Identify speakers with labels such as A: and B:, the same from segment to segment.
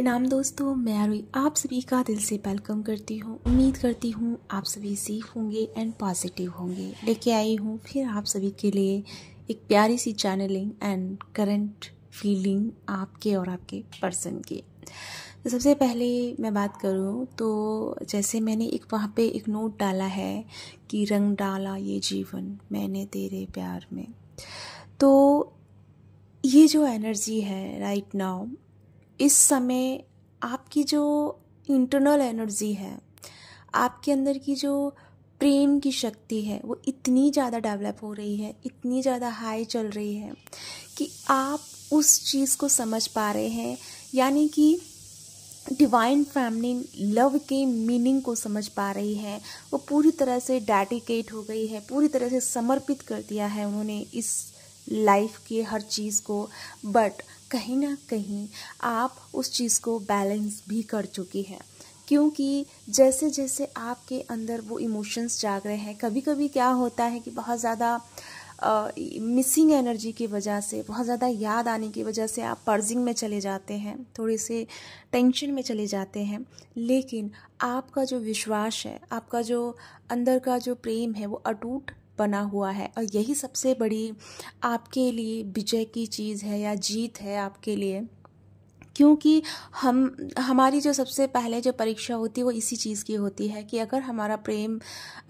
A: प्रणाम दोस्तों मैं आरुई आप सभी का दिल से वेलकम करती हूँ उम्मीद करती हूँ आप सभी सेफ होंगे एंड पॉजिटिव होंगे लेके आई हूँ फिर आप सभी के लिए एक प्यारी सी चैनलिंग एंड करंट फीलिंग आपके और आपके पर्सन की तो सबसे पहले मैं बात करूँ तो जैसे मैंने एक वहाँ पे एक नोट डाला है कि रंग डाला ये जीवन मैंने तेरे प्यार में तो ये जो एनर्जी है राइट नाउ इस समय आपकी जो इंटरनल एनर्जी है आपके अंदर की जो प्रेम की शक्ति है वो इतनी ज़्यादा डेवलप हो रही है इतनी ज़्यादा हाई चल रही है कि आप उस चीज़ को समझ पा रहे हैं यानी कि डिवाइन फैमिली लव के मीनिंग को समझ पा रही है वो पूरी तरह से डेडिकेट हो गई है पूरी तरह से समर्पित कर दिया है उन्होंने इस लाइफ के हर चीज़ को बट कहीं ना कहीं आप उस चीज़ को बैलेंस भी कर चुकी हैं क्योंकि जैसे जैसे आपके अंदर वो इमोशंस जाग रहे हैं कभी कभी क्या होता है कि बहुत ज़्यादा मिसिंग एनर्जी की वजह से बहुत ज़्यादा याद आने की वजह से आप पर्जिंग में चले जाते हैं थोड़े से टेंशन में चले जाते हैं लेकिन आपका जो विश्वास है आपका जो अंदर का जो प्रेम है वो अटूट बना हुआ है और यही सबसे बड़ी आपके लिए विजय की चीज़ है या जीत है आपके लिए क्योंकि हम हमारी जो सबसे पहले जो परीक्षा होती है वो इसी चीज़ की होती है कि अगर हमारा प्रेम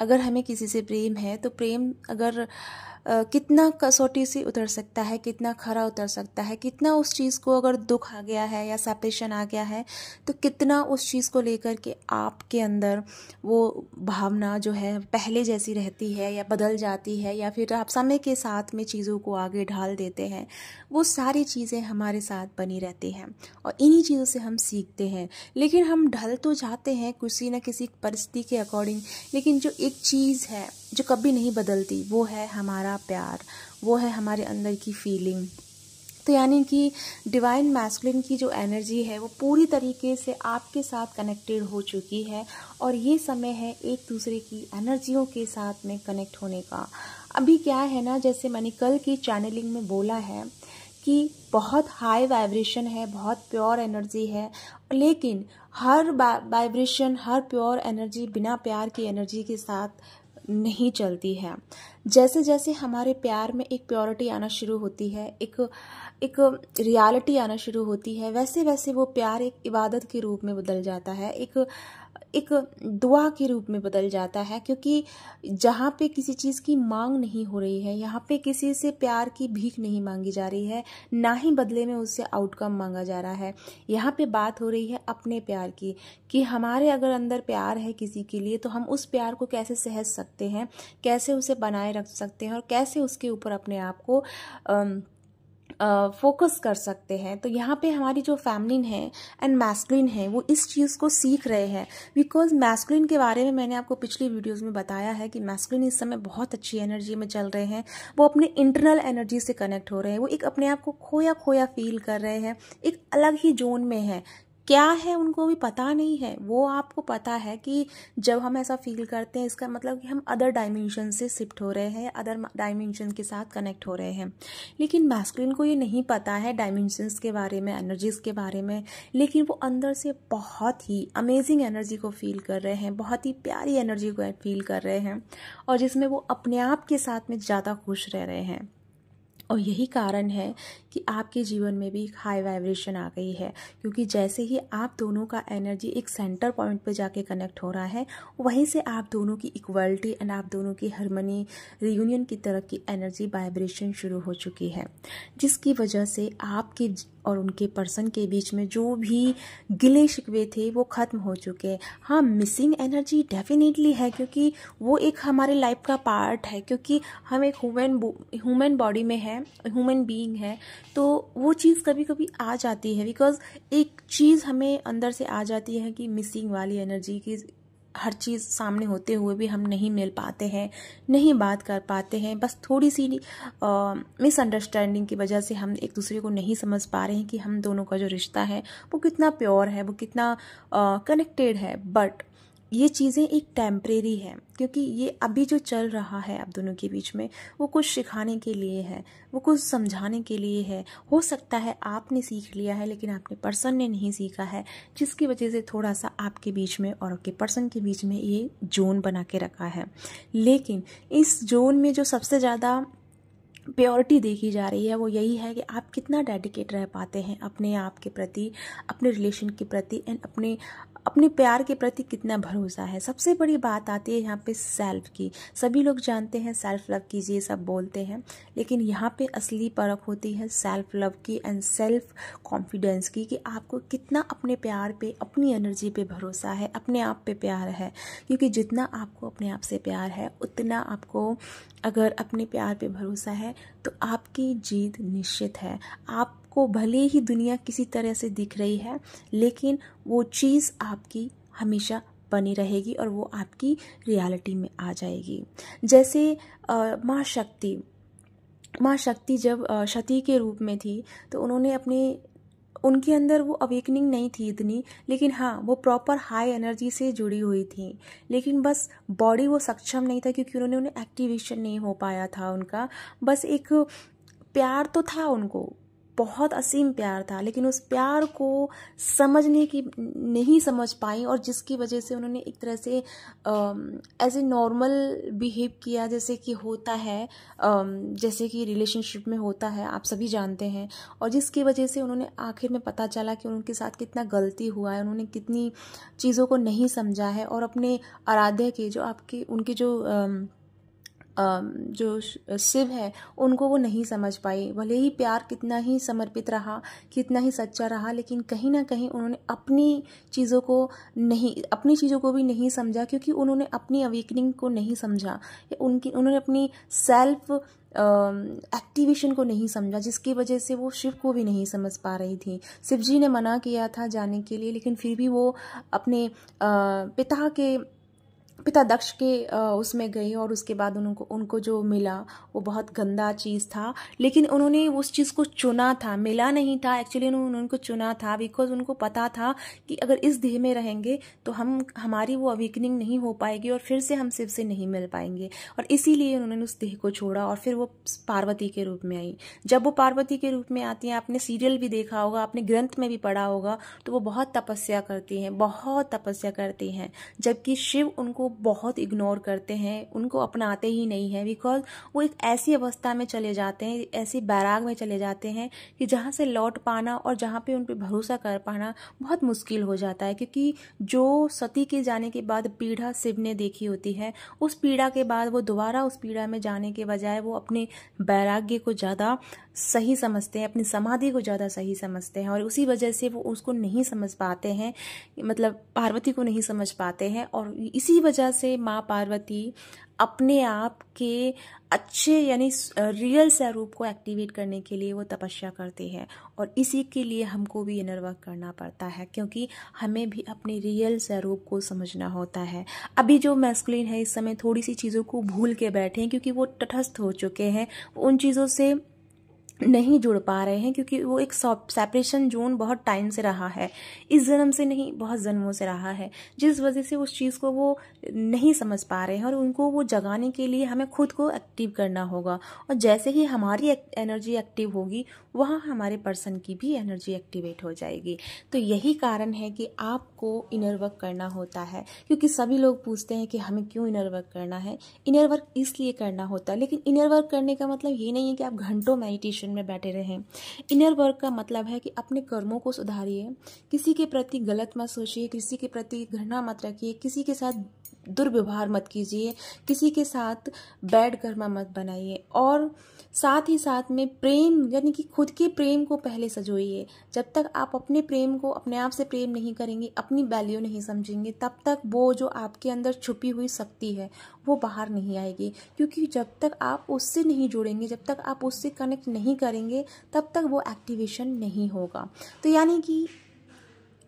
A: अगर हमें किसी से प्रेम है तो प्रेम अगर कितना कसौटी से उतर सकता है कितना खरा उतर सकता है कितना उस चीज़ को अगर दुख आ गया है या सेपरेशन आ गया है तो कितना उस चीज़ को लेकर के आपके अंदर वो भावना जो है पहले जैसी रहती है या बदल जाती है या फिर आप समय के साथ में चीज़ों को आगे ढाल देते हैं वो सारी चीज़ें हमारे साथ बनी रहती हैं और इन्हीं चीज़ों से हम सीखते हैं लेकिन हम ढल तो जाते हैं किसी न किसी परिस्थिति के अकॉर्डिंग लेकिन जो एक चीज़ है जो कभी नहीं बदलती वो है हमारा प्यार वो है हमारे अंदर की फीलिंग तो यानी कि डिवाइन मैस्कुलिन की जो एनर्जी है वो पूरी तरीके से आपके साथ कनेक्टेड हो चुकी है और ये समय है एक दूसरे की एनर्जियों के साथ में कनेक्ट होने का अभी क्या है ना जैसे मैंने कल की चैनलिंग में बोला है कि बहुत हाई वाइब्रेशन है बहुत प्योर एनर्जी है लेकिन हर वाइब्रेशन हर प्योर एनर्जी बिना प्यार की एनर्जी के साथ नहीं चलती है जैसे जैसे हमारे प्यार में एक प्योरिटी आना शुरू होती है एक एक रियलिटी आना शुरू होती है वैसे वैसे वो प्यार एक इबादत के रूप में बदल जाता है एक एक दुआ के रूप में बदल जाता है क्योंकि जहाँ पे किसी चीज़ की मांग नहीं हो रही है यहाँ पे किसी से प्यार की भीख नहीं मांगी जा रही है ना ही बदले में उससे आउटकम मांगा जा रहा है यहाँ पे बात हो रही है अपने प्यार की कि हमारे अगर अंदर प्यार है किसी के लिए तो हम उस प्यार को कैसे सहज सकते हैं कैसे उसे बनाए रख सकते हैं और कैसे उसके ऊपर अपने आप को आ, फोकस कर सकते हैं तो यहाँ पे हमारी जो फैमिलिन है एंड मैस्कुलिन है वो इस चीज़ को सीख रहे हैं बिकॉज मैस्कुलिन के बारे में मैंने आपको पिछली वीडियोज़ में बताया है कि मैस्कुलिन इस समय बहुत अच्छी एनर्जी में चल रहे हैं वो अपने इंटरनल एनर्जी से कनेक्ट हो रहे हैं वो एक अपने आप को खोया खोया फील कर रहे हैं एक अलग ही जोन में है क्या है उनको भी पता नहीं है वो आपको पता है कि जब हम ऐसा फील करते हैं इसका मतलब कि हम अदर डायमेंशन से शिफ्ट हो रहे हैं अदर डायमेंशन के साथ कनेक्ट हो रहे हैं लेकिन मैस्कुलिन को ये नहीं पता है डायमेंशंस के बारे में एनर्जीज के बारे में लेकिन वो अंदर से बहुत ही अमेजिंग एनर्जी को फील कर रहे हैं बहुत ही प्यारी एनर्जी को फील कर रहे हैं और जिसमें वो अपने आप के साथ में ज़्यादा खुश रह रहे हैं और यही कारण है कि आपके जीवन में भी एक हाई वाइब्रेशन आ गई है क्योंकि जैसे ही आप दोनों का एनर्जी एक सेंटर पॉइंट पे जाके कनेक्ट हो रहा है वहीं से आप दोनों की इक्वलिटी एंड आप दोनों की हारमनी रियूनियन की तरह की एनर्जी वाइब्रेशन शुरू हो चुकी है जिसकी वजह से आपके और उनके पर्सन के बीच में जो भी गिले शिकवे थे वो ख़त्म हो चुके हैं हाँ मिसिंग एनर्जी डेफिनेटली है क्योंकि वो एक हमारे लाइफ का पार्ट है क्योंकि हम एक ह्यूमन ह्यूमन बॉडी में है ह्यूमन बीइंग है तो वो चीज़ कभी कभी आ जाती है बिकॉज एक चीज़ हमें अंदर से आ जाती है कि मिसिंग वाली एनर्जी की हर चीज़ सामने होते हुए भी हम नहीं मिल पाते हैं नहीं बात कर पाते हैं बस थोड़ी सी मिसअंडरस्टैंडिंग की वजह से हम एक दूसरे को नहीं समझ पा रहे हैं कि हम दोनों का जो रिश्ता है वो कितना प्योर है वो कितना कनेक्टेड है बट ये चीज़ें एक टेम्प्रेरी है क्योंकि ये अभी जो चल रहा है आप दोनों के बीच में वो कुछ सिखाने के लिए है वो कुछ समझाने के लिए है हो सकता है आपने सीख लिया है लेकिन आपने पर्सन ने नहीं सीखा है जिसकी वजह से थोड़ा सा आपके बीच में और आपके पर्सन के बीच में ये जोन बना के रखा है लेकिन इस जोन में जो सबसे ज़्यादा प्योरिटी देखी जा रही है वो यही है कि आप कितना डेडिकेट रह पाते हैं अपने आप के प्रति अपने रिलेशन के प्रति एंड अपने अपने प्यार के प्रति कितना भरोसा है सबसे बड़ी बात आती है यहाँ पे सेल्फ की सभी लोग जानते हैं सेल्फ लव कीजिए सब बोलते हैं लेकिन यहाँ पे असली परख होती है सेल्फ लव की एंड सेल्फ कॉन्फिडेंस की कि आपको कितना अपने प्यार पे अपनी एनर्जी पे भरोसा है अपने आप पे प्यार है क्योंकि जितना आपको अपने आप से प्यार है उतना आपको अगर अपने प्यार पर भरोसा है तो आपकी जीत निश्चित है आप आपको भले ही दुनिया किसी तरह से दिख रही है लेकिन वो चीज़ आपकी हमेशा बनी रहेगी और वो आपकी रियलिटी में आ जाएगी जैसे माँ शक्ति माँ शक्ति जब शती के रूप में थी तो उन्होंने अपने उनके अंदर वो अवेकनिंग नहीं थी इतनी लेकिन हाँ वो प्रॉपर हाई एनर्जी से जुड़ी हुई थी लेकिन बस बॉडी वो सक्षम नहीं था क्योंकि उन्होंने उन्हें एक्टिवेशन नहीं हो पाया था उनका बस एक प्यार तो था उनको बहुत असीम प्यार था लेकिन उस प्यार को समझने की नहीं समझ पाई और जिसकी वजह से उन्होंने एक तरह से एज ए नॉर्मल बिहेव किया जैसे कि होता है जैसे कि रिलेशनशिप में होता है आप सभी जानते हैं और जिसकी वजह से उन्होंने आखिर में पता चला कि उनके साथ कितना गलती हुआ है उन्होंने कितनी चीज़ों को नहीं समझा है और अपने आराध्य के जो आपके उनके जो जो शिव है उनको वो नहीं समझ पाई भले ही प्यार कितना ही समर्पित रहा कितना ही सच्चा रहा लेकिन कहीं ना कहीं उन्होंने अपनी चीज़ों को नहीं अपनी चीज़ों को भी नहीं समझा क्योंकि उन्होंने अपनी अवेकनिंग को नहीं समझा उनकी उन्होंने अपनी सेल्फ एक्टिवेशन को नहीं समझा जिसकी वजह से वो शिव को भी नहीं समझ पा रही थी शिव जी ने मना किया था जाने के लिए लेकिन फिर भी वो अपने पिता के पिता दक्ष के उसमें गई और उसके बाद उनको उनको जो मिला वो बहुत गंदा चीज़ था लेकिन उन्होंने उस चीज़ को चुना था मिला नहीं था एक्चुअली उन्होंने उनको चुना था बिकॉज उनको पता था कि अगर इस देह में रहेंगे तो हम हमारी वो अवेकनिंग नहीं हो पाएगी और फिर से हम शिव से नहीं मिल पाएंगे और इसीलिए उन्होंने उस देह को छोड़ा और फिर वो पार्वती के रूप में आई जब वो पार्वती के रूप में आती हैं आपने सीरियल भी देखा होगा आपने ग्रंथ में भी पढ़ा होगा तो वो बहुत तपस्या करती हैं बहुत तपस्या करती हैं जबकि शिव उनको बहुत इग्नोर करते हैं उनको अपनाते ही नहीं हैं बिकॉज वो एक ऐसी अवस्था में चले जाते हैं ऐसी बैराग में चले जाते हैं कि जहाँ से लौट पाना और जहाँ पे उन पर भरोसा कर पाना बहुत मुश्किल हो जाता है क्योंकि जो सती के जाने के बाद पीढ़ा शिव ने देखी होती है उस पीड़ा के बाद वो दोबारा उस पीड़ा में जाने के बजाय वो अपने वैराग्य को ज़्यादा सही समझते हैं अपनी समाधि को ज़्यादा सही समझते हैं और उसी वजह से वो उसको नहीं समझ पाते हैं मतलब पार्वती को नहीं समझ पाते हैं और इसी वजह वजह से माँ पार्वती अपने आप के अच्छे यानी रियल स्वरूप को एक्टिवेट करने के लिए वो तपस्या करते हैं और इसी के लिए हमको भी इनर वर्क करना पड़ता है क्योंकि हमें भी अपने रियल स्वरूप को समझना होता है अभी जो मैस्कुलिन है इस समय थोड़ी सी चीज़ों को भूल के बैठे हैं क्योंकि वो तटस्थ हो चुके हैं उन चीज़ों से नहीं जुड़ पा रहे हैं क्योंकि वो एक सेपरेशन जोन बहुत टाइम से रहा है इस जन्म से नहीं बहुत जन्मों से रहा है जिस वजह से उस चीज़ को वो नहीं समझ पा रहे हैं और उनको वो जगाने के लिए हमें खुद को एक्टिव करना होगा और जैसे ही हमारी एनर्जी एक्टिव होगी वहाँ हमारे पर्सन की भी एनर्जी एक्टिवेट हो जाएगी तो यही कारण है कि आपको इनर वर्क करना होता है क्योंकि सभी लोग पूछते हैं कि हमें क्यों इनर वर्क करना है इनर वर्क इसलिए करना होता है लेकिन इनर वर्क करने का मतलब ये नहीं है कि आप घंटों मेडिटेशन टेंशन में बैठे रहें इनर वर्क का मतलब है कि अपने कर्मों को सुधारिए किसी के प्रति गलत मत सोचिए किसी के प्रति घृणा मत रखिए किसी के साथ दुर्व्यवहार मत कीजिए किसी के साथ बैड गर्मा मत बनाइए और साथ ही साथ में प्रेम यानी कि खुद के प्रेम को पहले सजोइए जब तक आप अपने प्रेम को अपने आप से प्रेम नहीं करेंगे अपनी वैल्यू नहीं समझेंगे तब तक वो जो आपके अंदर छुपी हुई शक्ति है वो बाहर नहीं आएगी क्योंकि जब तक आप उससे नहीं जुड़ेंगे जब तक आप उससे कनेक्ट नहीं करेंगे तब तक वो एक्टिवेशन नहीं होगा तो यानी कि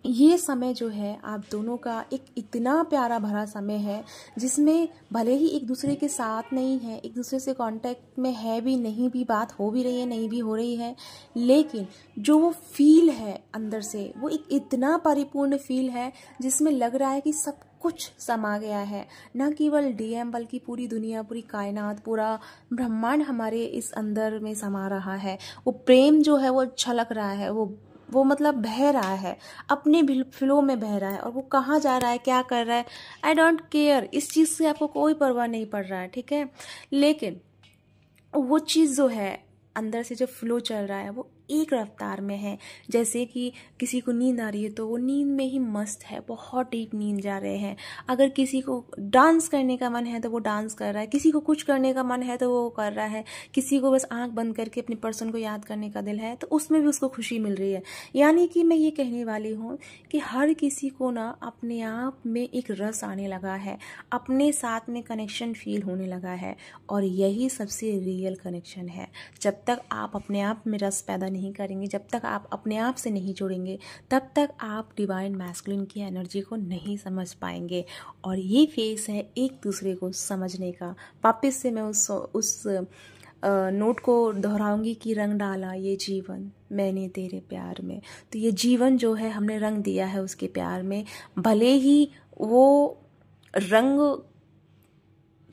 A: ये समय जो है आप दोनों का एक इतना प्यारा भरा समय है जिसमें भले ही एक दूसरे के साथ नहीं है एक दूसरे से कांटेक्ट में है भी नहीं भी बात हो भी रही है नहीं भी हो रही है लेकिन जो वो फील है अंदर से वो एक इतना परिपूर्ण फील है जिसमें लग रहा है कि सब कुछ समा गया है न केवल डीएम बल्कि पूरी दुनिया पूरी कायनात पूरा ब्रह्मांड हमारे इस अंदर में समा रहा है वो प्रेम जो है वो छलक रहा है वो वो मतलब बह रहा है अपने फ्लो में बह रहा है और वो कहाँ जा रहा है क्या कर रहा है आई डोंट केयर इस चीज़ से आपको कोई परवाह नहीं पड़ रहा है ठीक है लेकिन वो चीज़ जो है अंदर से जो फ्लो चल रहा है वो एक रफ्तार में है जैसे कि किसी को नींद आ रही है तो वो नींद में ही मस्त है बहुत डीप नींद जा रहे हैं अगर किसी को डांस करने का मन है तो वो डांस कर रहा है किसी को कुछ करने का मन है तो वो कर रहा है किसी को बस आंख बंद करके अपने पर्सन को याद करने का दिल है तो उसमें भी उसको खुशी मिल रही है यानी कि मैं ये कहने वाली हूँ कि हर किसी को ना अपने आप में एक रस आने लगा है अपने साथ में कनेक्शन फील होने लगा है और यही सबसे रियल कनेक्शन है जब तक आप अपने आप में रस पैदा नहीं नहीं करेंगे जब तक आप अपने आप से नहीं जुड़ेंगे तब तक आप डिवाइन मैस्कुलिन की एनर्जी को नहीं समझ पाएंगे और ये फेस है एक दूसरे को समझने का वापस से मैं उस उस नोट को दोहराऊंगी कि रंग डाला ये जीवन मैंने तेरे प्यार में तो ये जीवन जो है हमने रंग दिया है उसके प्यार में भले ही वो रंग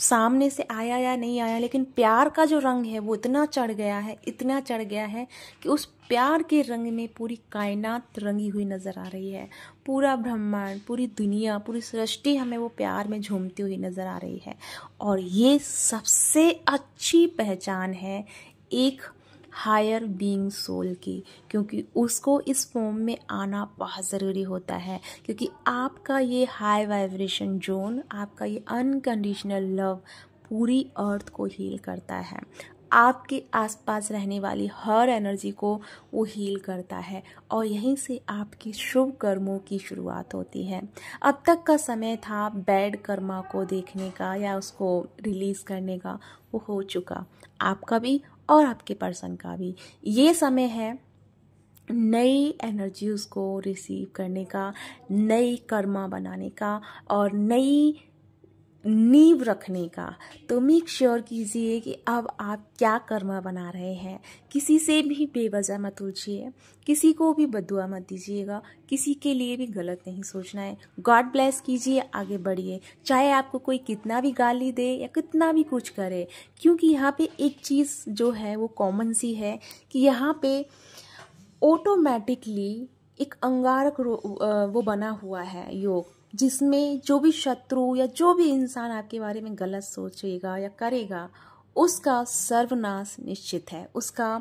A: सामने से आया या नहीं आया लेकिन प्यार का जो रंग है वो इतना चढ़ गया है इतना चढ़ गया है कि उस प्यार के रंग में पूरी कायनात रंगी हुई नज़र आ रही है पूरा ब्रह्मांड पूरी दुनिया पूरी सृष्टि हमें वो प्यार में झूमती हुई नज़र आ रही है और ये सबसे अच्छी पहचान है एक हायर बीइंग सोल की क्योंकि उसको इस फॉर्म में आना बहुत ज़रूरी होता है क्योंकि आपका ये हाई वाइब्रेशन जोन आपका ये अनकंडीशनल लव पूरी अर्थ को हील करता है आपके आसपास रहने वाली हर एनर्जी को वो हील करता है और यहीं से आपकी शुभ कर्मों की शुरुआत होती है अब तक का समय था बैड कर्मा को देखने का या उसको रिलीज़ करने का वो हो चुका आपका भी और आपके पर्सन का भी ये समय है नई एनर्जीज को रिसीव करने का नई कर्मा बनाने का और नई नींव रखने का तो मेक श्योर कीजिए कि अब आप क्या कर्मा बना रहे हैं किसी से भी बेवजह मत उलझिए किसी को भी बदुआ मत दीजिएगा किसी के लिए भी गलत नहीं सोचना है गॉड ब्लेस कीजिए आगे बढ़िए चाहे आपको कोई कितना भी गाली दे या कितना भी कुछ करे क्योंकि यहाँ पे एक चीज़ जो है वो कॉमन सी है कि यहाँ पे ऑटोमेटिकली एक अंगारक वो बना हुआ है योग जिसमें जो भी शत्रु या जो भी इंसान आपके बारे में गलत सोचेगा या करेगा उसका सर्वनाश निश्चित है उसका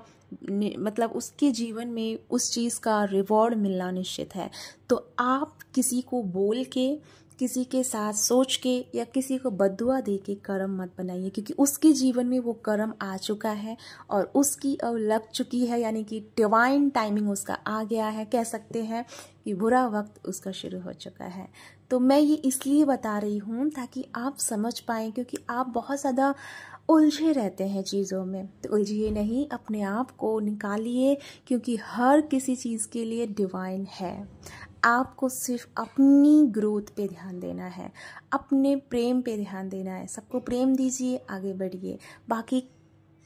A: मतलब उसके जीवन में उस चीज़ का रिवॉर्ड मिलना निश्चित है तो आप किसी को बोल के किसी के साथ सोच के या किसी को बदुआ दे के कर्म मत बनाइए क्योंकि उसके जीवन में वो कर्म आ चुका है और उसकी अब लग चुकी है यानी कि डिवाइन टाइमिंग उसका आ गया है कह सकते हैं कि बुरा वक्त उसका शुरू हो चुका है तो मैं ये इसलिए बता रही हूँ ताकि आप समझ पाएँ क्योंकि आप बहुत ज़्यादा उलझे रहते हैं चीज़ों में तो उलझिए नहीं अपने आप को निकालिए क्योंकि हर किसी चीज़ के लिए डिवाइन है आपको सिर्फ अपनी ग्रोथ पे ध्यान देना है अपने प्रेम पे ध्यान देना है सबको प्रेम दीजिए आगे बढ़िए बाकी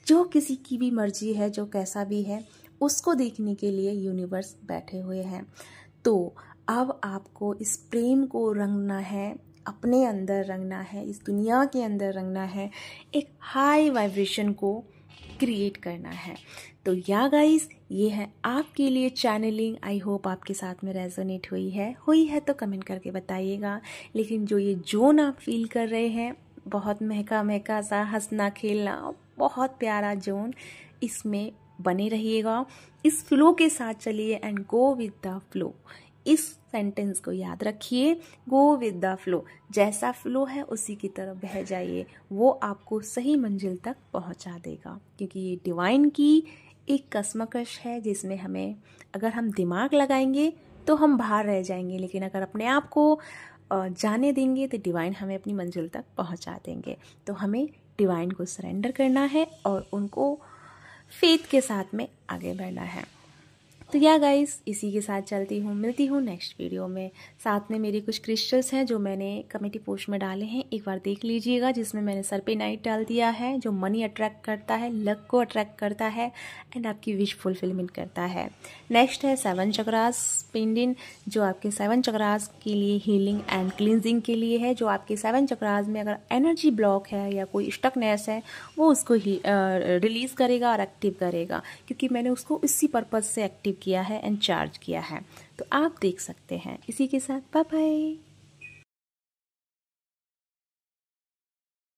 A: जो किसी की भी मर्जी है जो कैसा भी है उसको देखने के लिए यूनिवर्स बैठे हुए हैं तो अब आपको इस प्रेम को रंगना है अपने अंदर रंगना है इस दुनिया के अंदर रंगना है एक हाई वाइब्रेशन को क्रिएट करना है तो या गाइस ये है आपके लिए चैनलिंग आई होप आपके साथ में रेजोनेट हुई है हुई है तो कमेंट करके बताइएगा लेकिन जो ये जोन आप फील कर रहे हैं बहुत महका महका सा हंसना खेलना बहुत प्यारा जोन इसमें बने रहिएगा इस फ्लो के साथ चलिए and go with the flow इस सेंटेंस को याद रखिए गो विद द फ्लो जैसा फ्लो है उसी की तरफ बह जाइए वो आपको सही मंजिल तक पहुंचा देगा क्योंकि ये डिवाइन की एक कसमकश है जिसमें हमें अगर हम दिमाग लगाएंगे तो हम बाहर रह जाएंगे लेकिन अगर अपने आप को जाने देंगे तो डिवाइन हमें अपनी मंजिल तक पहुंचा देंगे तो हमें डिवाइन को सरेंडर करना है और उनको फेथ के साथ में आगे बढ़ना है तो या गाइस इसी के साथ चलती हूँ मिलती हूँ नेक्स्ट वीडियो में साथ में मेरे कुछ क्रिस्टल्स हैं जो मैंने कमेटी पोस्ट में डाले हैं एक बार देख लीजिएगा जिसमें मैंने सर पे नाइट डाल दिया है जो मनी अट्रैक्ट करता है लक को अट्रैक्ट करता है एंड आपकी विश फुलफिलमेंट करता है नेक्स्ट है सेवन चक्रास पेंडिन जो आपके सेवन चक्रास के लिए हीलिंग एंड क्लिनजिंग के लिए है जो आपके सेवन चक्रास में अगर एनर्जी ब्लॉक है या कोई स्टकनेस है वो उसको रिलीज़ करेगा और एक्टिव करेगा क्योंकि मैंने उसको इसी पर्पज़ से एक्टिव किया है एंड चार्ज किया है तो आप देख सकते हैं इसी के साथ बाय बाय